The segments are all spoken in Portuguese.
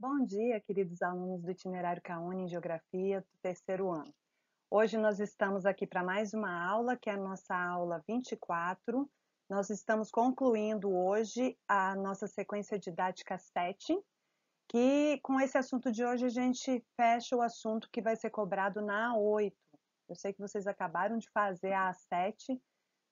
Bom dia, queridos alunos do Itinerário CAUNI em Geografia do terceiro ano. Hoje nós estamos aqui para mais uma aula, que é a nossa aula 24. Nós estamos concluindo hoje a nossa sequência didática 7, que com esse assunto de hoje a gente fecha o assunto que vai ser cobrado na A8. Eu sei que vocês acabaram de fazer a A7,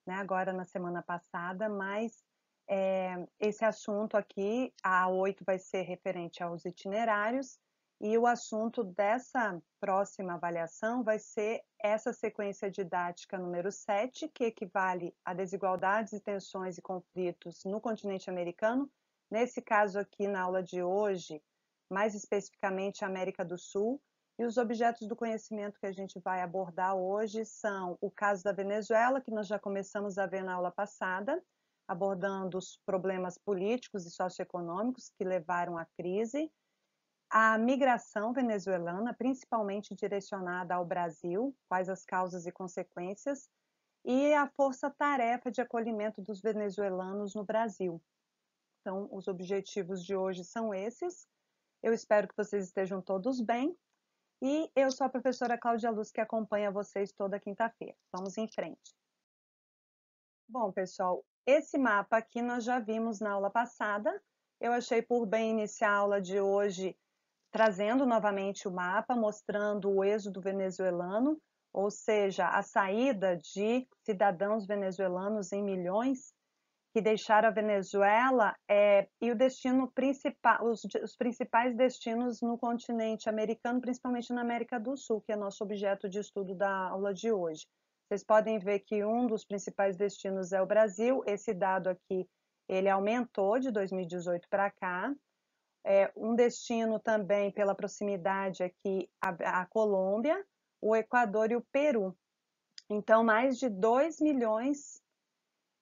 né, agora na semana passada, mas é, esse assunto aqui, a 8 vai ser referente aos itinerários, e o assunto dessa próxima avaliação vai ser essa sequência didática número 7, que equivale a desigualdades, tensões e conflitos no continente americano. Nesse caso aqui, na aula de hoje, mais especificamente América do Sul, e os objetos do conhecimento que a gente vai abordar hoje são o caso da Venezuela, que nós já começamos a ver na aula passada, abordando os problemas políticos e socioeconômicos que levaram à crise, a migração venezuelana, principalmente direcionada ao Brasil, quais as causas e consequências, e a força-tarefa de acolhimento dos venezuelanos no Brasil. Então, os objetivos de hoje são esses. Eu espero que vocês estejam todos bem. E eu sou a professora Cláudia Luz, que acompanha vocês toda quinta-feira. Vamos em frente. Bom, pessoal, esse mapa aqui nós já vimos na aula passada. Eu achei por bem iniciar a aula de hoje trazendo novamente o mapa, mostrando o êxodo venezuelano, ou seja, a saída de cidadãos venezuelanos em milhões que deixaram a Venezuela é, e o destino principal, os, os principais destinos no continente americano, principalmente na América do Sul, que é nosso objeto de estudo da aula de hoje. Vocês podem ver que um dos principais destinos é o Brasil. Esse dado aqui, ele aumentou de 2018 para cá. É um destino também pela proximidade aqui a, a Colômbia, o Equador e o Peru. Então, mais de 2 milhões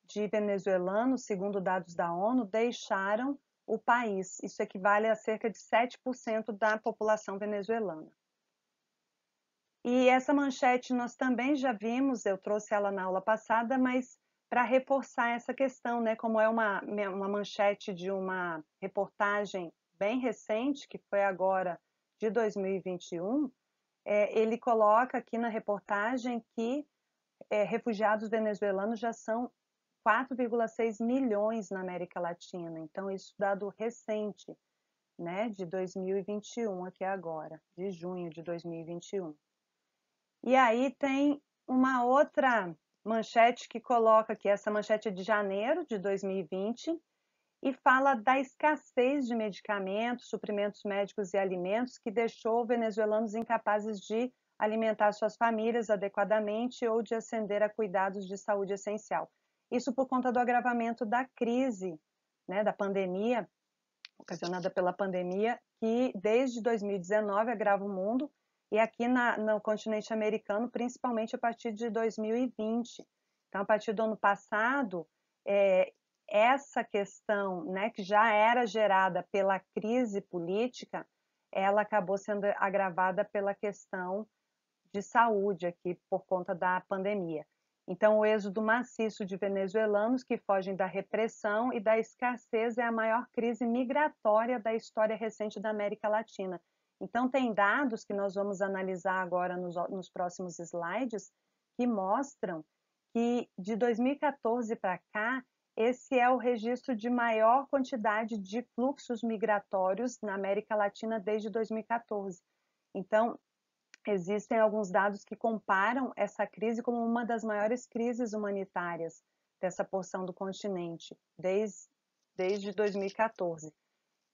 de venezuelanos, segundo dados da ONU, deixaram o país. Isso equivale a cerca de 7% da população venezuelana. E essa manchete nós também já vimos, eu trouxe ela na aula passada, mas para reforçar essa questão, né? Como é uma, uma manchete de uma reportagem bem recente, que foi agora de 2021, é, ele coloca aqui na reportagem que é, refugiados venezuelanos já são 4,6 milhões na América Latina. Então, isso dado recente, né? De 2021 aqui agora, de junho de 2021. E aí tem uma outra manchete que coloca que essa manchete é de janeiro de 2020 e fala da escassez de medicamentos, suprimentos médicos e alimentos que deixou venezuelanos incapazes de alimentar suas famílias adequadamente ou de ascender a cuidados de saúde essencial. Isso por conta do agravamento da crise, né, da pandemia, ocasionada pela pandemia, que desde 2019 agrava o mundo e aqui na, no continente americano, principalmente a partir de 2020. Então, a partir do ano passado, é, essa questão, né, que já era gerada pela crise política, ela acabou sendo agravada pela questão de saúde aqui por conta da pandemia. Então, o êxodo maciço de venezuelanos que fogem da repressão e da escassez é a maior crise migratória da história recente da América Latina. Então, tem dados que nós vamos analisar agora nos, nos próximos slides que mostram que de 2014 para cá, esse é o registro de maior quantidade de fluxos migratórios na América Latina desde 2014. Então, existem alguns dados que comparam essa crise como uma das maiores crises humanitárias dessa porção do continente, desde, desde 2014.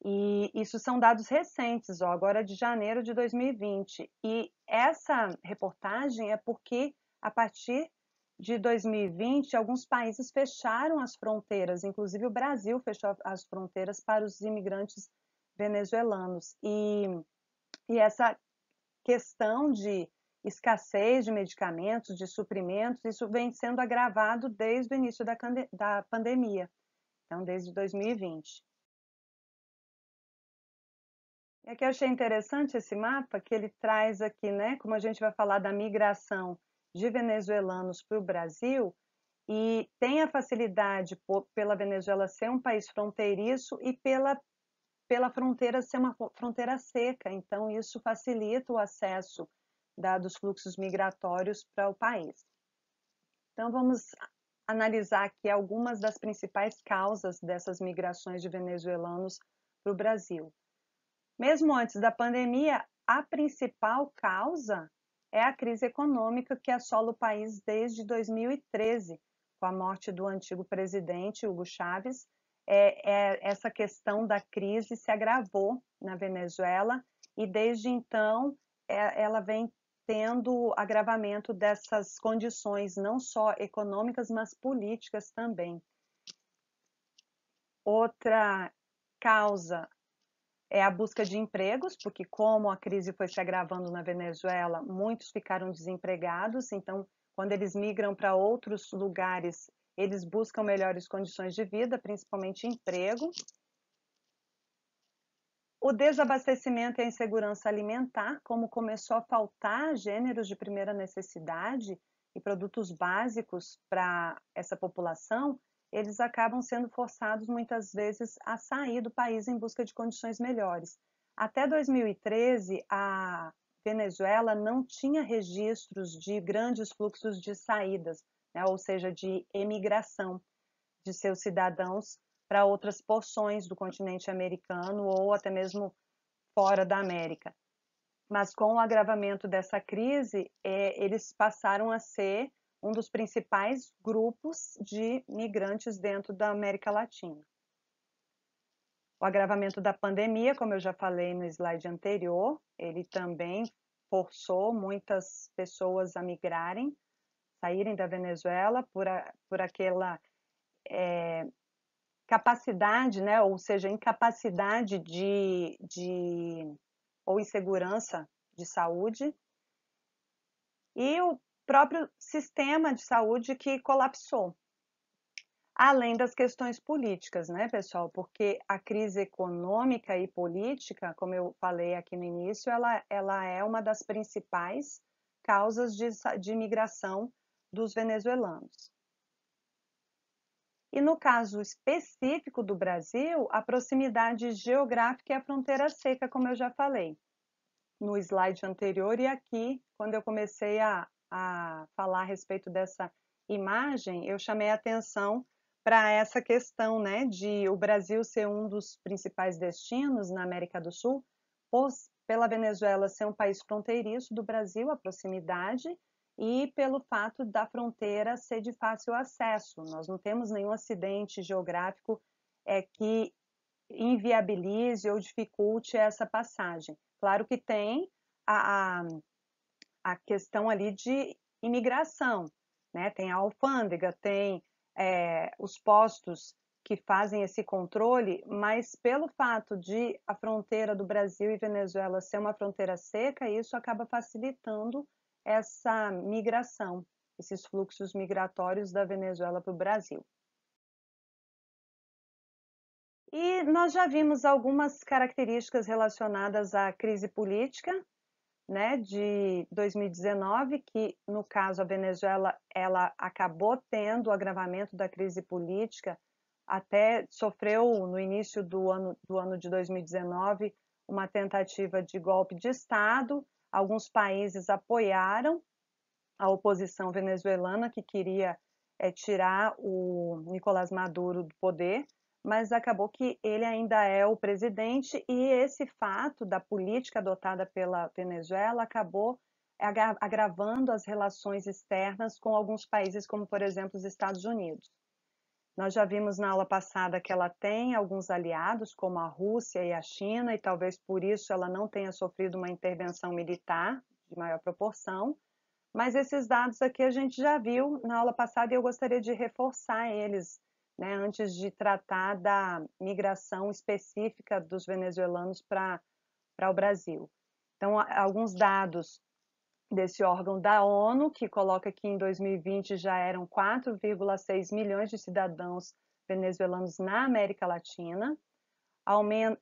E isso são dados recentes, ó, agora de janeiro de 2020. E essa reportagem é porque, a partir de 2020, alguns países fecharam as fronteiras, inclusive o Brasil fechou as fronteiras para os imigrantes venezuelanos. E, e essa questão de escassez de medicamentos, de suprimentos, isso vem sendo agravado desde o início da, da pandemia, então desde 2020. É que eu achei interessante esse mapa que ele traz aqui, né? Como a gente vai falar da migração de venezuelanos para o Brasil, e tem a facilidade por, pela Venezuela ser um país fronteiriço e pela, pela fronteira ser uma fronteira seca. Então, isso facilita o acesso da, dos fluxos migratórios para o país. Então, vamos analisar aqui algumas das principais causas dessas migrações de venezuelanos para o Brasil. Mesmo antes da pandemia, a principal causa é a crise econômica que assola o país desde 2013, com a morte do antigo presidente Hugo Chávez. É, é, essa questão da crise se agravou na Venezuela e desde então é, ela vem tendo agravamento dessas condições, não só econômicas, mas políticas também. Outra causa é a busca de empregos, porque como a crise foi se agravando na Venezuela, muitos ficaram desempregados, então quando eles migram para outros lugares, eles buscam melhores condições de vida, principalmente emprego. O desabastecimento e a insegurança alimentar, como começou a faltar gêneros de primeira necessidade e produtos básicos para essa população, eles acabam sendo forçados muitas vezes a sair do país em busca de condições melhores. Até 2013, a Venezuela não tinha registros de grandes fluxos de saídas, né? ou seja, de emigração de seus cidadãos para outras porções do continente americano ou até mesmo fora da América. Mas com o agravamento dessa crise, é, eles passaram a ser um dos principais grupos de migrantes dentro da América Latina. O agravamento da pandemia, como eu já falei no slide anterior, ele também forçou muitas pessoas a migrarem, saírem da Venezuela por, a, por aquela é, capacidade, né, ou seja, incapacidade de, de ou insegurança de saúde. E o próprio sistema de saúde que colapsou. Além das questões políticas, né, pessoal? Porque a crise econômica e política, como eu falei aqui no início, ela, ela é uma das principais causas de, de imigração dos venezuelanos. E no caso específico do Brasil, a proximidade geográfica e a fronteira seca, como eu já falei no slide anterior e aqui, quando eu comecei a, a falar a respeito dessa imagem, eu chamei a atenção para essa questão né, de o Brasil ser um dos principais destinos na América do Sul, pela Venezuela ser um país fronteiriço do Brasil, a proximidade, e pelo fato da fronteira ser de fácil acesso. Nós não temos nenhum acidente geográfico é, que inviabilize ou dificulte essa passagem. Claro que tem a, a a questão ali de imigração, né? Tem a alfândega, tem é, os postos que fazem esse controle, mas pelo fato de a fronteira do Brasil e Venezuela ser uma fronteira seca, isso acaba facilitando essa migração, esses fluxos migratórios da Venezuela para o Brasil. E nós já vimos algumas características relacionadas à crise política, né, de 2019, que no caso a Venezuela ela acabou tendo o agravamento da crise política, até sofreu no início do ano, do ano de 2019 uma tentativa de golpe de Estado. Alguns países apoiaram a oposição venezuelana que queria é, tirar o Nicolás Maduro do poder, mas acabou que ele ainda é o presidente e esse fato da política adotada pela Venezuela acabou agravando as relações externas com alguns países, como por exemplo os Estados Unidos. Nós já vimos na aula passada que ela tem alguns aliados, como a Rússia e a China, e talvez por isso ela não tenha sofrido uma intervenção militar de maior proporção. Mas esses dados aqui a gente já viu na aula passada e eu gostaria de reforçar eles né, antes de tratar da migração específica dos venezuelanos para o Brasil. Então, alguns dados desse órgão da ONU, que coloca que em 2020 já eram 4,6 milhões de cidadãos venezuelanos na América Latina.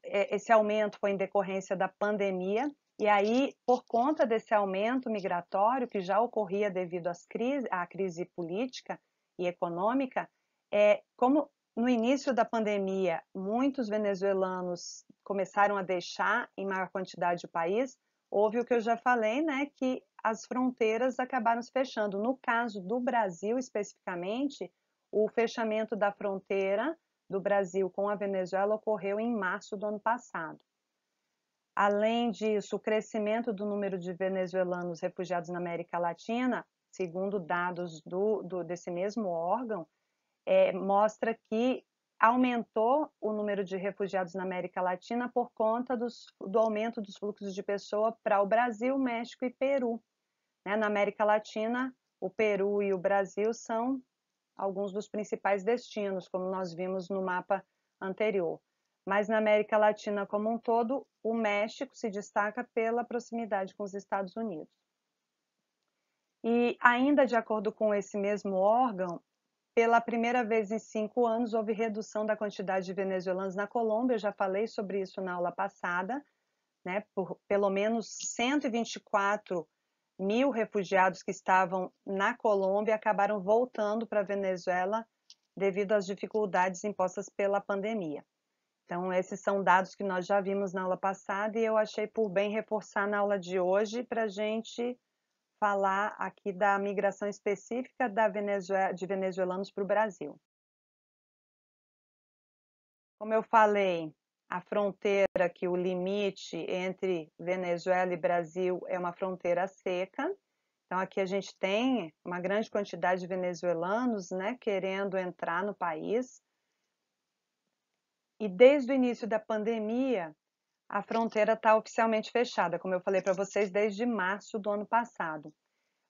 É, esse aumento foi em decorrência da pandemia, e aí, por conta desse aumento migratório que já ocorria devido às crise, à crise política e econômica, é, como no início da pandemia, muitos venezuelanos começaram a deixar em maior quantidade o país, houve o que eu já falei, né, que as fronteiras acabaram se fechando. No caso do Brasil, especificamente, o fechamento da fronteira do Brasil com a Venezuela ocorreu em março do ano passado. Além disso, o crescimento do número de venezuelanos refugiados na América Latina, segundo dados do, do, desse mesmo órgão, é, mostra que aumentou o número de refugiados na América Latina por conta dos, do aumento dos fluxos de pessoa para o Brasil, México e Peru. Né? Na América Latina, o Peru e o Brasil são alguns dos principais destinos, como nós vimos no mapa anterior. Mas na América Latina como um todo, o México se destaca pela proximidade com os Estados Unidos. E ainda de acordo com esse mesmo órgão, pela primeira vez em cinco anos, houve redução da quantidade de venezuelanos na Colômbia. Eu já falei sobre isso na aula passada. Né? Por pelo menos 124 mil refugiados que estavam na Colômbia acabaram voltando para a Venezuela devido às dificuldades impostas pela pandemia. Então, esses são dados que nós já vimos na aula passada e eu achei por bem reforçar na aula de hoje para a gente falar aqui da migração específica da Venezuela, de venezuelanos para o Brasil. Como eu falei, a fronteira que o limite entre Venezuela e Brasil é uma fronteira seca. Então aqui a gente tem uma grande quantidade de venezuelanos, né, querendo entrar no país. E desde o início da pandemia, a fronteira está oficialmente fechada, como eu falei para vocês, desde março do ano passado.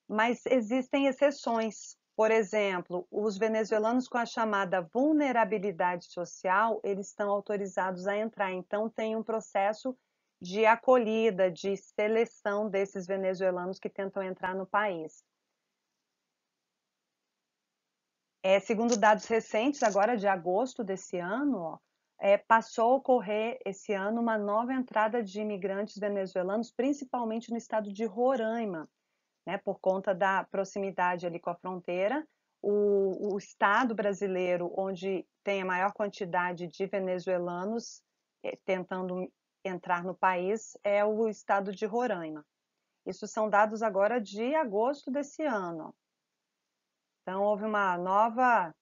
Mas existem exceções. Por exemplo, os venezuelanos com a chamada vulnerabilidade social, eles estão autorizados a entrar. Então, tem um processo de acolhida, de seleção desses venezuelanos que tentam entrar no país. É, segundo dados recentes, agora de agosto desse ano, ó, é, passou a ocorrer esse ano uma nova entrada de imigrantes venezuelanos, principalmente no estado de Roraima, né, por conta da proximidade ali com a fronteira. O, o estado brasileiro onde tem a maior quantidade de venezuelanos é, tentando entrar no país é o estado de Roraima. Isso são dados agora de agosto desse ano. Então, houve uma nova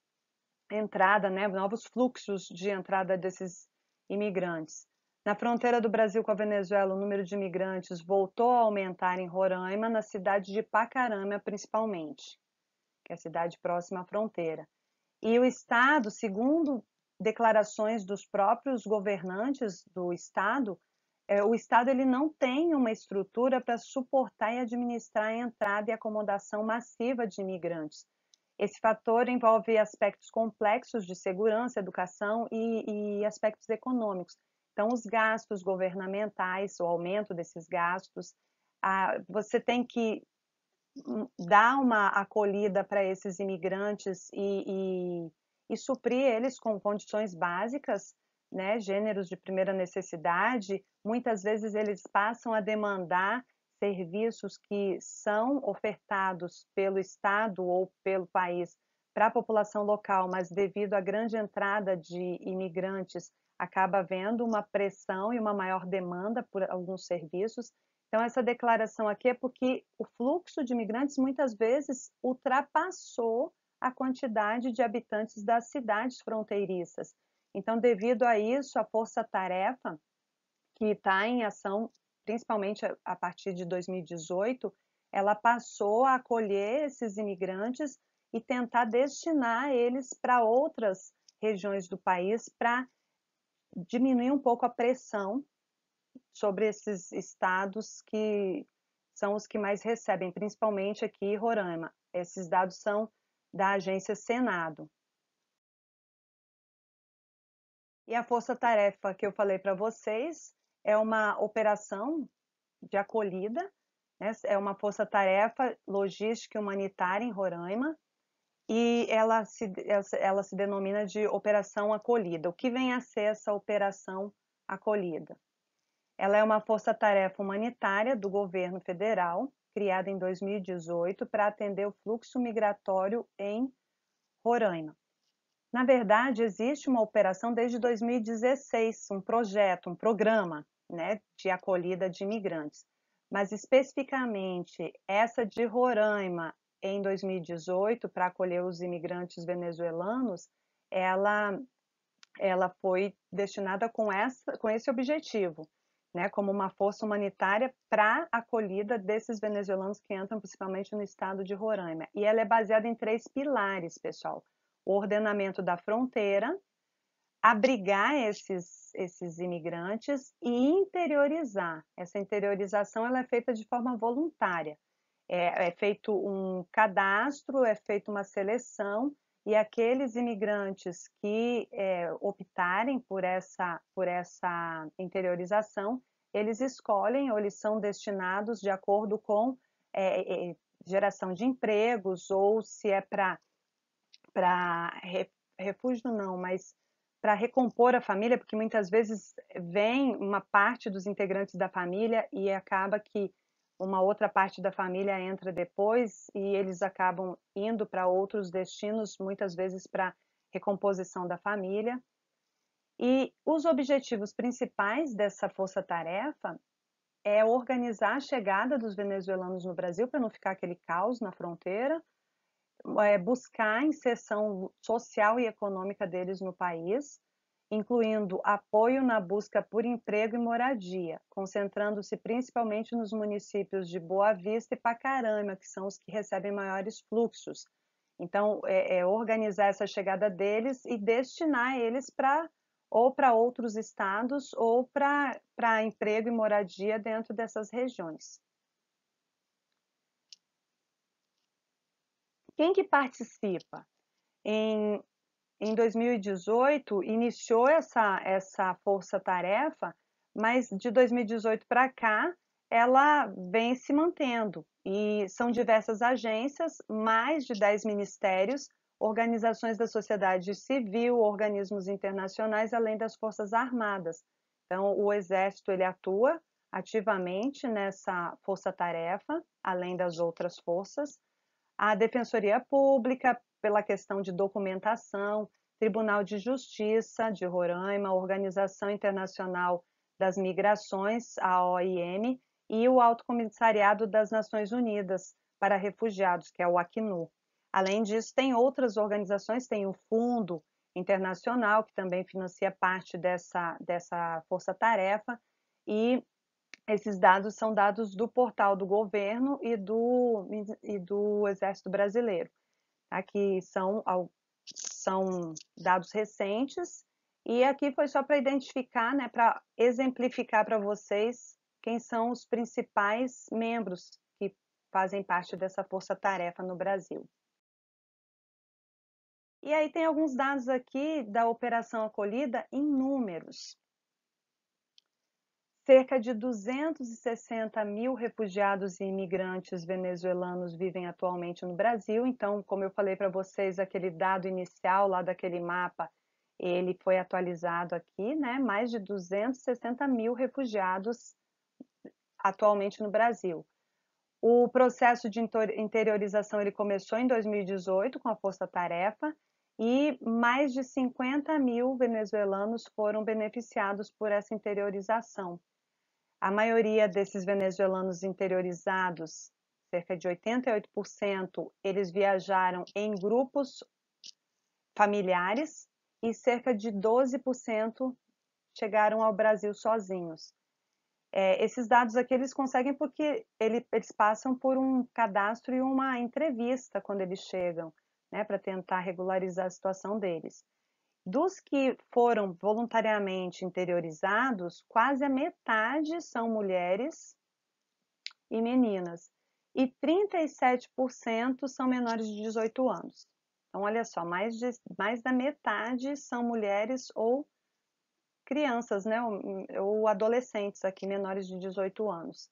entrada, né, novos fluxos de entrada desses imigrantes. Na fronteira do Brasil com a Venezuela, o número de imigrantes voltou a aumentar em Roraima, na cidade de Pacarama, principalmente, que é a cidade próxima à fronteira. E o Estado, segundo declarações dos próprios governantes do Estado, é, o Estado ele não tem uma estrutura para suportar e administrar a entrada e acomodação massiva de imigrantes. Esse fator envolve aspectos complexos de segurança, educação e, e aspectos econômicos. Então, os gastos governamentais, o aumento desses gastos, a, você tem que hum, dar uma acolhida para esses imigrantes e, e, e, suprir eles com condições básicas, né, gêneros de primeira necessidade. Muitas vezes eles passam a demandar serviços que são ofertados pelo Estado ou pelo país para a população local, mas devido à grande entrada de imigrantes, acaba havendo uma pressão e uma maior demanda por alguns serviços. Então, essa declaração aqui é porque o fluxo de imigrantes muitas vezes ultrapassou a quantidade de habitantes das cidades fronteiriças. Então, devido a isso, a força-tarefa que está em ação principalmente a partir de 2018, ela passou a acolher esses imigrantes e tentar destinar eles para outras regiões do país para diminuir um pouco a pressão sobre esses estados que são os que mais recebem, principalmente aqui em Roraima. Esses dados são da agência Senado. E a força-tarefa que eu falei para vocês é uma operação de acolhida, né? é uma força-tarefa logística e humanitária em Roraima, e ela se, ela se denomina de Operação Acolhida. O que vem a ser essa Operação Acolhida? Ela é uma força-tarefa humanitária do governo federal, criada em 2018 para atender o fluxo migratório em Roraima. Na verdade, existe uma operação desde 2016, um projeto, um programa né, de acolhida de imigrantes. Mas especificamente essa de Roraima em 2018 para acolher os imigrantes venezuelanos, ela ela foi destinada com essa com esse objetivo, né, como uma força humanitária para acolhida desses venezuelanos que entram principalmente no estado de Roraima. E ela é baseada em três pilares, pessoal: o ordenamento da fronteira, abrigar esses esses imigrantes e interiorizar. Essa interiorização ela é feita de forma voluntária. É, é feito um cadastro, é feita uma seleção e aqueles imigrantes que é, optarem por essa, por essa interiorização, eles escolhem ou eles são destinados de acordo com é, é, geração de empregos ou se é para refúgio não, mas para recompor a família, porque muitas vezes vem uma parte dos integrantes da família e acaba que uma outra parte da família entra depois e eles acabam indo para outros destinos, muitas vezes para recomposição da família. E os objetivos principais dessa força-tarefa é organizar a chegada dos venezuelanos no Brasil para não ficar aquele caos na fronteira, é, buscar inserção social e econômica deles no país, incluindo apoio na busca por emprego e moradia, concentrando-se principalmente nos municípios de Boa Vista e Pacarama, que são os que recebem maiores fluxos. Então, é, é organizar essa chegada deles e destinar eles para ou para outros estados ou para emprego e moradia dentro dessas regiões. quem que participa? Em, em 2018, iniciou essa, essa força-tarefa, mas de 2018 para cá, ela vem se mantendo. E são diversas agências, mais de 10 ministérios, organizações da sociedade civil, organismos internacionais, além das Forças Armadas. Então, o Exército ele atua ativamente nessa força-tarefa, além das outras forças, a Defensoria Pública pela questão de documentação, Tribunal de Justiça de Roraima, Organização Internacional das Migrações, a OIM, e o Alto Comissariado das Nações Unidas para Refugiados, que é o Acnur. Além disso, tem outras organizações, tem o Fundo Internacional, que também financia parte dessa, dessa força-tarefa, e esses dados são dados do portal do governo e do, e do Exército Brasileiro, tá? que são, são dados recentes, e aqui foi só para identificar, né, para exemplificar para vocês quem são os principais membros que fazem parte dessa força-tarefa no Brasil. E aí tem alguns dados aqui da Operação Acolhida em números. Cerca de 260 mil refugiados e imigrantes venezuelanos vivem atualmente no Brasil. Então, como eu falei para vocês, aquele dado inicial lá daquele mapa, ele foi atualizado aqui, né? Mais de 260 mil refugiados atualmente no Brasil. O processo de interiorização ele começou em 2018 com a Força Tarefa e mais de 50 mil venezuelanos foram beneficiados por essa interiorização. A maioria desses venezuelanos interiorizados, cerca de 88%, eles viajaram em grupos familiares e cerca de 12% chegaram ao Brasil sozinhos. É, esses dados aqui eles conseguem porque ele, eles passam por um cadastro e uma entrevista quando eles chegam, né, para tentar regularizar a situação deles. Dos que foram voluntariamente interiorizados, quase a metade são mulheres e meninas, e 37% são menores de 18 anos. Então, olha só, mais, de, mais da metade são mulheres ou crianças, né, ou, ou adolescentes aqui, menores de 18 anos.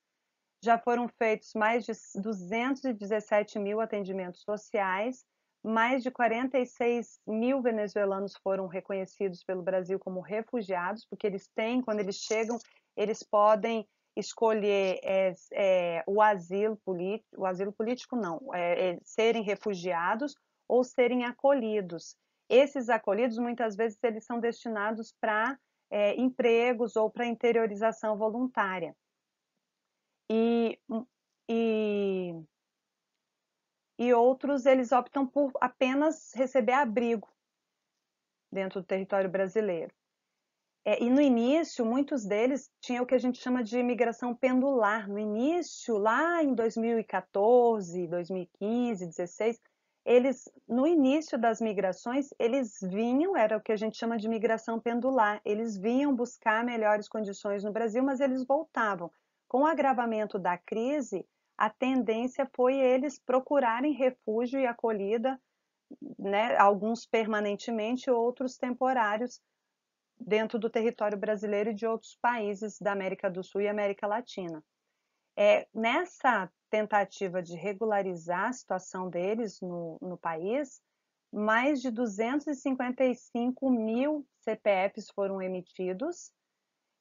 Já foram feitos mais de 217 mil atendimentos sociais mais de 46 mil venezuelanos foram reconhecidos pelo Brasil como refugiados, porque eles têm, quando eles chegam, eles podem escolher é, é, o asilo político, o asilo político não, é, é, serem refugiados ou serem acolhidos. Esses acolhidos, muitas vezes, eles são destinados para é, empregos ou para interiorização voluntária. E, e e outros eles optam por apenas receber abrigo dentro do território brasileiro. É, e no início, muitos deles tinham o que a gente chama de migração pendular. No início, lá em 2014, 2015, 2016, eles, no início das migrações, eles vinham, era o que a gente chama de migração pendular, eles vinham buscar melhores condições no Brasil, mas eles voltavam. Com o agravamento da crise, a tendência foi eles procurarem refúgio e acolhida, né, alguns permanentemente, outros temporários, dentro do território brasileiro e de outros países da América do Sul e América Latina. É, nessa tentativa de regularizar a situação deles no, no país, mais de 255 mil CPFs foram emitidos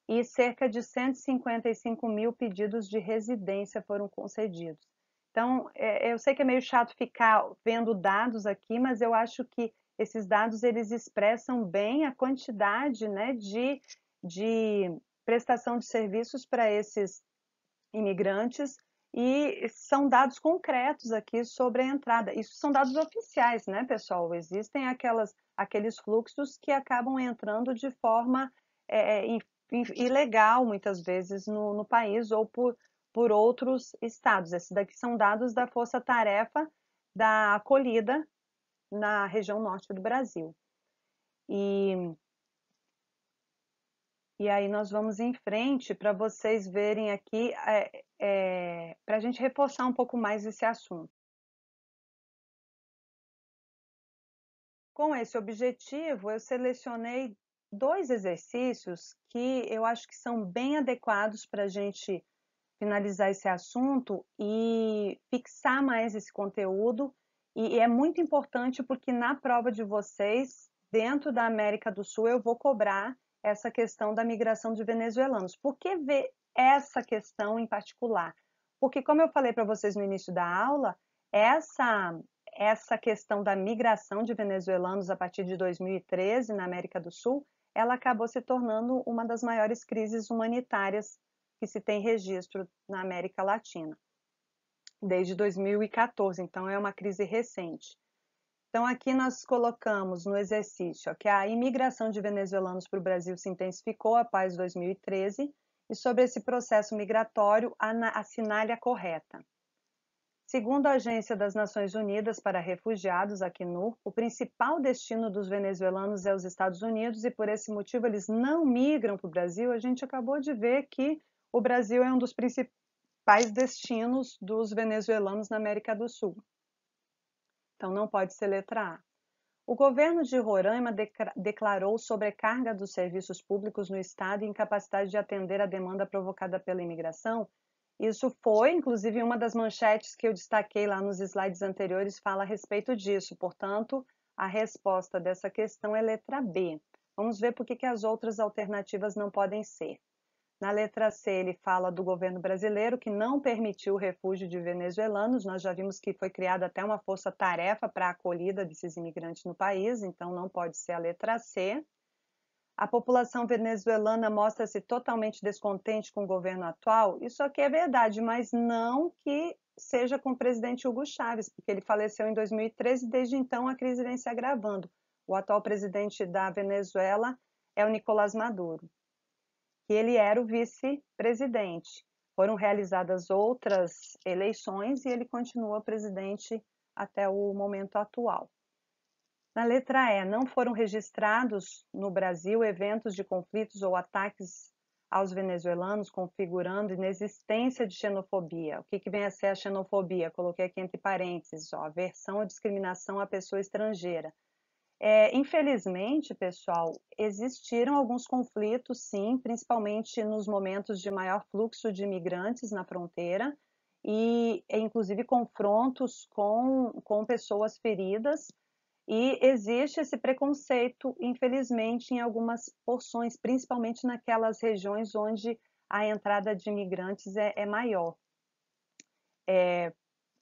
e cerca de 155 mil pedidos de residência foram concedidos. Então, é, é, eu sei que é meio chato ficar vendo dados aqui, mas eu acho que esses dados eles expressam bem a quantidade né, de, de prestação de serviços para esses imigrantes e são dados concretos aqui sobre a entrada. Isso são dados oficiais, né, pessoal? Existem aquelas, aqueles fluxos que acabam entrando de forma é, é ilegal, muitas vezes, no, no país ou por, por outros estados. Esses daqui são dados da Força Tarefa da Acolhida na região norte do Brasil. E, e aí nós vamos em frente para vocês verem aqui, é, é, para a gente reforçar um pouco mais esse assunto. Com esse objetivo, eu selecionei dois exercícios que eu acho que são bem adequados para a gente finalizar esse assunto e fixar mais esse conteúdo. E é muito importante porque na prova de vocês, dentro da América do Sul, eu vou cobrar essa questão da migração de venezuelanos. Por que ver essa questão em particular? Porque, como eu falei para vocês no início da aula, essa, essa questão da migração de venezuelanos a partir de 2013 na América do Sul ela acabou se tornando uma das maiores crises humanitárias que se tem registro na América Latina, desde 2014, então é uma crise recente. Então aqui nós colocamos no exercício ó, que a imigração de venezuelanos para o Brasil se intensificou após 2013 e sobre esse processo migratório a a a correta. Segundo a Agência das Nações Unidas para Refugiados, a Acnur, o principal destino dos venezuelanos é os Estados Unidos e por esse motivo eles não migram para o Brasil. A gente acabou de ver que o Brasil é um dos principais destinos dos venezuelanos na América do Sul. Então não pode ser letra A. O governo de Roraima declarou sobrecarga dos serviços públicos no estado e incapacidade de atender a demanda provocada pela imigração isso foi, inclusive, uma das manchetes que eu destaquei lá nos slides anteriores fala a respeito disso. Portanto, a resposta dessa questão é letra B. Vamos ver por que as outras alternativas não podem ser. Na letra C, ele fala do governo brasileiro que não permitiu o refúgio de venezuelanos. Nós já vimos que foi criada até uma força-tarefa para a acolhida desses imigrantes no país, então não pode ser a letra C a população venezuelana mostra-se totalmente descontente com o governo atual, isso aqui é verdade, mas não que seja com o presidente Hugo Chávez, porque ele faleceu em 2013 e desde então a crise vem se agravando. O atual presidente da Venezuela é o Nicolás Maduro, que ele era o vice-presidente. Foram realizadas outras eleições e ele continua presidente até o momento atual. Na letra E, não foram registrados no Brasil eventos de conflitos ou ataques aos venezuelanos, configurando inexistência de xenofobia. O que, que vem a ser a xenofobia? Coloquei aqui entre parênteses, ó, aversão ou discriminação à pessoa estrangeira. É, infelizmente, pessoal, existiram alguns conflitos, sim, principalmente nos momentos de maior fluxo de imigrantes na fronteira, e inclusive confrontos com, com pessoas feridas, e existe esse preconceito, infelizmente, em algumas porções, principalmente naquelas regiões onde a entrada de imigrantes é, é maior. É,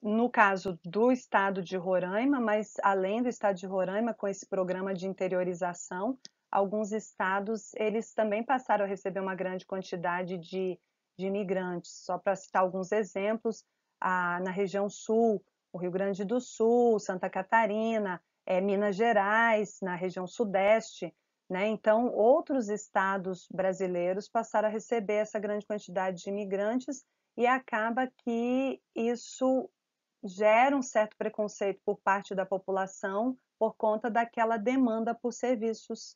no caso do estado de Roraima, mas além do estado de Roraima, com esse programa de interiorização, alguns estados eles também passaram a receber uma grande quantidade de, de imigrantes. Só para citar alguns exemplos, a, na região sul, o Rio Grande do Sul, Santa Catarina, é, Minas Gerais, na região sudeste, né? Então, outros estados brasileiros passaram a receber essa grande quantidade de imigrantes e acaba que isso gera um certo preconceito por parte da população por conta daquela demanda por serviços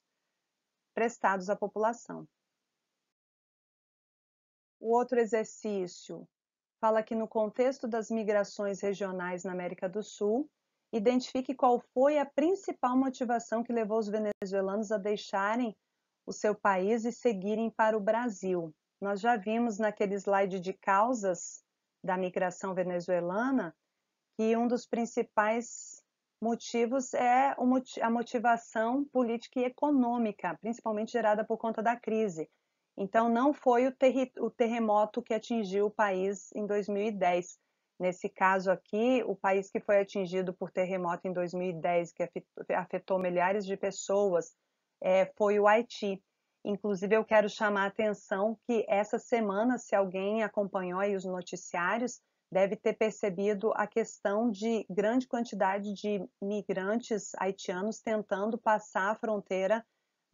prestados à população. O outro exercício fala que no contexto das migrações regionais na América do Sul, identifique qual foi a principal motivação que levou os venezuelanos a deixarem o seu país e seguirem para o Brasil. Nós já vimos naquele slide de causas da migração venezuelana que um dos principais motivos é a motivação política e econômica, principalmente gerada por conta da crise. Então, não foi o, terremoto que atingiu o país em 2010, Nesse caso aqui, o país que foi atingido por terremoto em 2010, que afetou milhares de pessoas, é, foi o Haiti. Inclusive, eu quero chamar a atenção que essa semana, se alguém acompanhou aí os noticiários, deve ter percebido a questão de grande quantidade de migrantes haitianos tentando passar a fronteira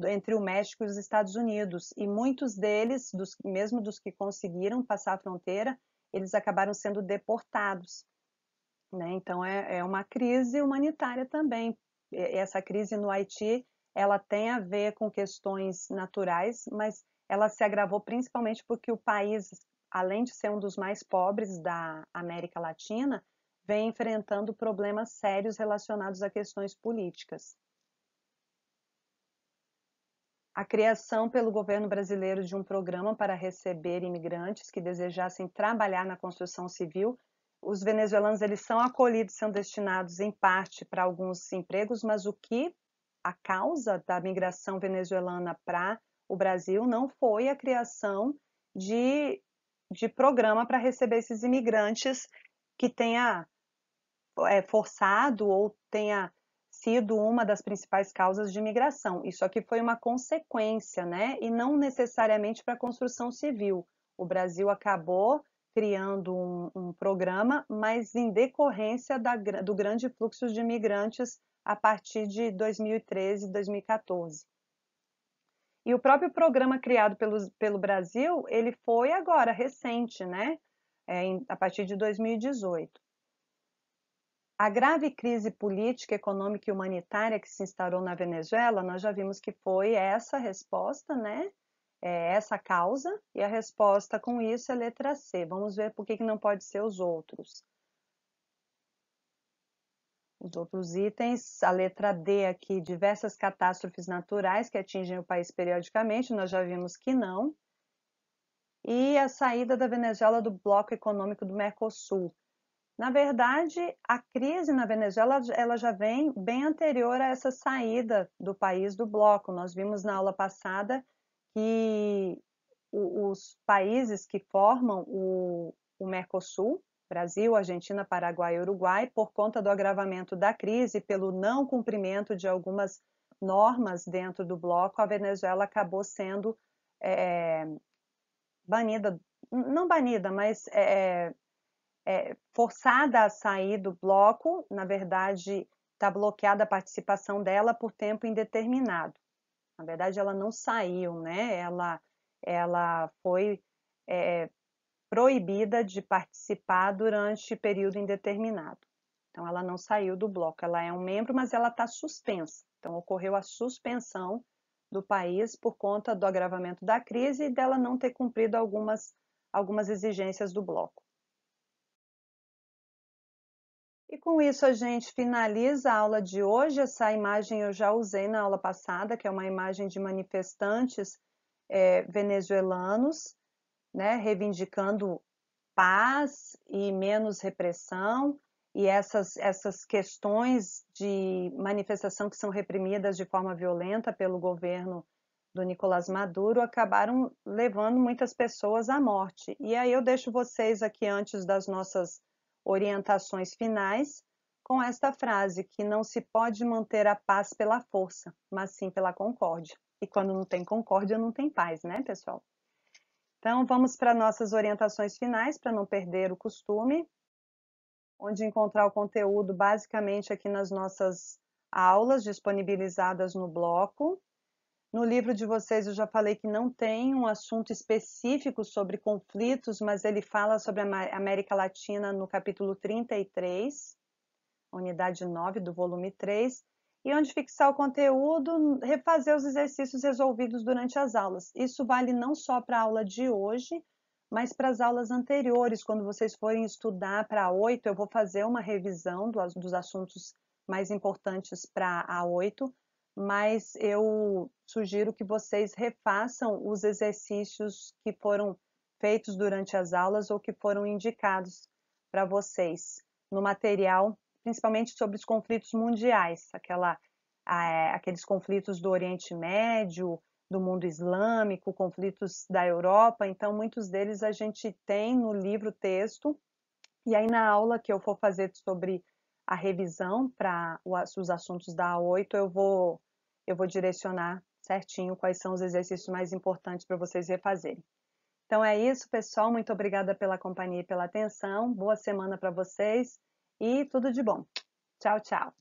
entre o México e os Estados Unidos. E muitos deles, dos, mesmo dos que conseguiram passar a fronteira, eles acabaram sendo deportados. Né? Então é, é uma crise humanitária também. Essa crise no Haiti ela tem a ver com questões naturais, mas ela se agravou principalmente porque o país, além de ser um dos mais pobres da América Latina, vem enfrentando problemas sérios relacionados a questões políticas a criação pelo governo brasileiro de um programa para receber imigrantes que desejassem trabalhar na construção civil. Os venezuelanos eles são acolhidos, são destinados em parte para alguns empregos, mas o que a causa da migração venezuelana para o Brasil não foi a criação de, de programa para receber esses imigrantes que tenha é, forçado ou tenha sido uma das principais causas de migração. Isso aqui foi uma consequência, né? E não necessariamente para a construção civil. O Brasil acabou criando um, um programa, mas em decorrência da, do grande fluxo de imigrantes a partir de 2013 2014. E o próprio programa criado pelo, pelo Brasil, ele foi agora recente, né? É, em, a partir de 2018. A grave crise política, econômica e humanitária que se instaurou na Venezuela, nós já vimos que foi essa resposta, né? É essa causa, e a resposta com isso é letra C. Vamos ver por que, que não pode ser os outros. Os outros itens, a letra D aqui, diversas catástrofes naturais que atingem o país periodicamente, nós já vimos que não. E a saída da Venezuela do bloco econômico do Mercosul. Na verdade, a crise na Venezuela ela já vem bem anterior a essa saída do país do bloco. Nós vimos na aula passada que os países que formam o, o Mercosul, Brasil, Argentina, Paraguai e Uruguai, por conta do agravamento da crise, pelo não cumprimento de algumas normas dentro do bloco, a Venezuela acabou sendo é, banida, não banida, mas é, é, forçada a sair do bloco, na verdade, está bloqueada a participação dela por tempo indeterminado. Na verdade, ela não saiu, né? Ela, ela foi é, proibida de participar durante período indeterminado. Então, ela não saiu do bloco, ela é um membro, mas ela está suspensa. Então, ocorreu a suspensão do país por conta do agravamento da crise e dela não ter cumprido algumas, algumas exigências do bloco. E com isso a gente finaliza a aula de hoje. Essa imagem eu já usei na aula passada, que é uma imagem de manifestantes é, venezuelanos, né, reivindicando paz e menos repressão e essas, essas questões de manifestação que são reprimidas de forma violenta pelo governo do Nicolás Maduro acabaram levando muitas pessoas à morte. E aí eu deixo vocês aqui antes das nossas orientações finais com esta frase que não se pode manter a paz pela força, mas sim pela concórdia. E quando não tem concórdia, não tem paz, né, pessoal? Então, vamos para nossas orientações finais, para não perder o costume, onde encontrar o conteúdo basicamente aqui nas nossas aulas disponibilizadas no bloco. No livro de vocês eu já falei que não tem um assunto específico sobre conflitos, mas ele fala sobre a América Latina no capítulo 33, unidade 9 do volume 3, e onde fixar o conteúdo, refazer os exercícios resolvidos durante as aulas. Isso vale não só para a aula de hoje, mas para as aulas anteriores, quando vocês forem estudar para a 8, eu vou fazer uma revisão dos assuntos mais importantes para a 8, mas eu sugiro que vocês refaçam os exercícios que foram feitos durante as aulas ou que foram indicados para vocês no material, principalmente sobre os conflitos mundiais, aquela, é, aqueles conflitos do Oriente Médio, do mundo islâmico, conflitos da Europa. Então, muitos deles a gente tem no livro texto. E aí, na aula que eu for fazer sobre a revisão para os assuntos da A8, eu vou, eu vou direcionar certinho quais são os exercícios mais importantes para vocês refazerem. Então é isso, pessoal. Muito obrigada pela companhia e pela atenção. Boa semana para vocês e tudo de bom. Tchau, tchau.